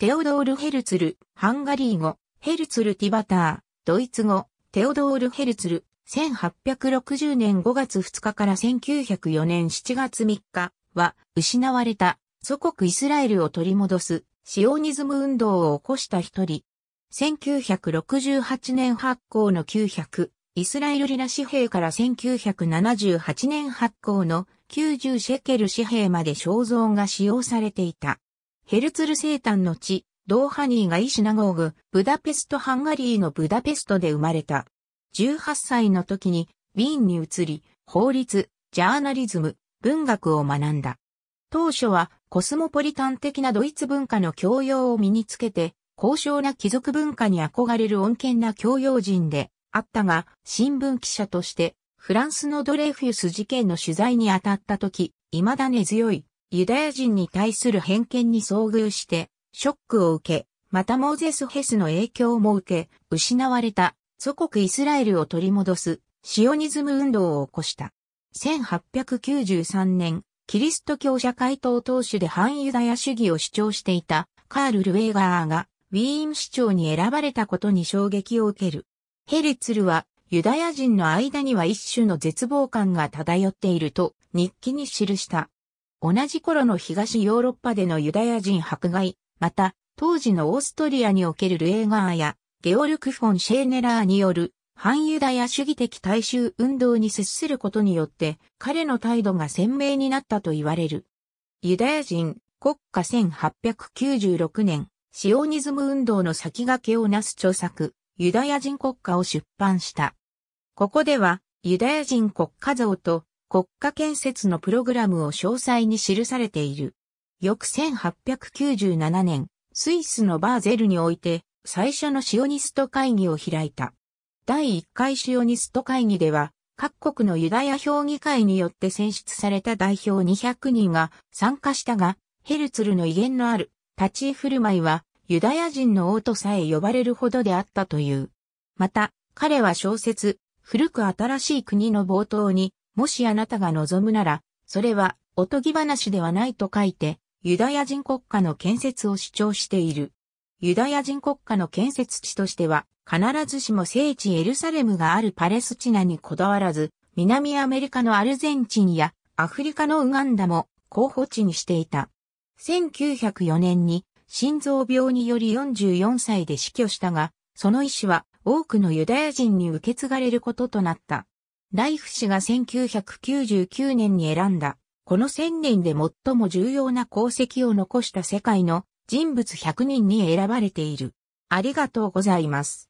テオドール・ヘルツル、ハンガリー語、ヘルツル・ティバター、ドイツ語、テオドール・ヘルツル、1860年5月2日から1904年7月3日は、失われた祖国イスラエルを取り戻す、シオニズム運動を起こした一人。1968年発行の900、イスラエルリラ紙幣から1978年発行の90シェケル紙幣まで肖像が使用されていた。ヘルツル生誕の地、ドーハニーがイシナゴーグ、ブダペストハンガリーのブダペストで生まれた。18歳の時に、ウィーンに移り、法律、ジャーナリズム、文学を学んだ。当初はコスモポリタン的なドイツ文化の教養を身につけて、高尚な貴族文化に憧れる穏健な教養人であったが、新聞記者として、フランスのドレーフィウス事件の取材に当たった時、未だ根強いユダヤ人に対する偏見に遭遇して、ショックを受け、またモーゼス・ヘスの影響も受け、失われた祖国イスラエルを取り戻すシオニズム運動を起こした。1893年、キリスト教社会党党首で反ユダヤ主義を主張していたカール・ルウェーガーがウィーン市長に選ばれたことに衝撃を受ける。ヘリツルはユダヤ人の間には一種の絶望感が漂っていると日記に記した。同じ頃の東ヨーロッパでのユダヤ人迫害、また、当時のオーストリアにおけるルエーガーや、ゲオルク・フォン・シェーネラーによる、反ユダヤ主義的大衆運動に接することによって、彼の態度が鮮明になったと言われる。ユダヤ人、国家1896年、シオニズム運動の先駆けをなす著作、ユダヤ人国家を出版した。ここでは、ユダヤ人国家像と国家建設のプログラムを詳細に記されている。翌1897年、スイスのバーゼルにおいて、最初のシオニスト会議を開いた。第1回シオニスト会議では、各国のユダヤ評議会によって選出された代表200人が参加したが、ヘルツルの威厳のある立ち居振る舞いはユダヤ人の王とさえ呼ばれるほどであったという。また、彼は小説、古く新しい国の冒頭にもしあなたが望むなら、それはおとぎ話ではないと書いて、ユダヤ人国家の建設を主張している。ユダヤ人国家の建設地としては、必ずしも聖地エルサレムがあるパレスチナにこだわらず、南アメリカのアルゼンチンやアフリカのウガンダも候補地にしていた。1904年に心臓病により44歳で死去したが、その意志は多くのユダヤ人に受け継がれることとなった。ライフ氏が1999年に選んだ、この1000年で最も重要な功績を残した世界の人物100人に選ばれている。ありがとうございます。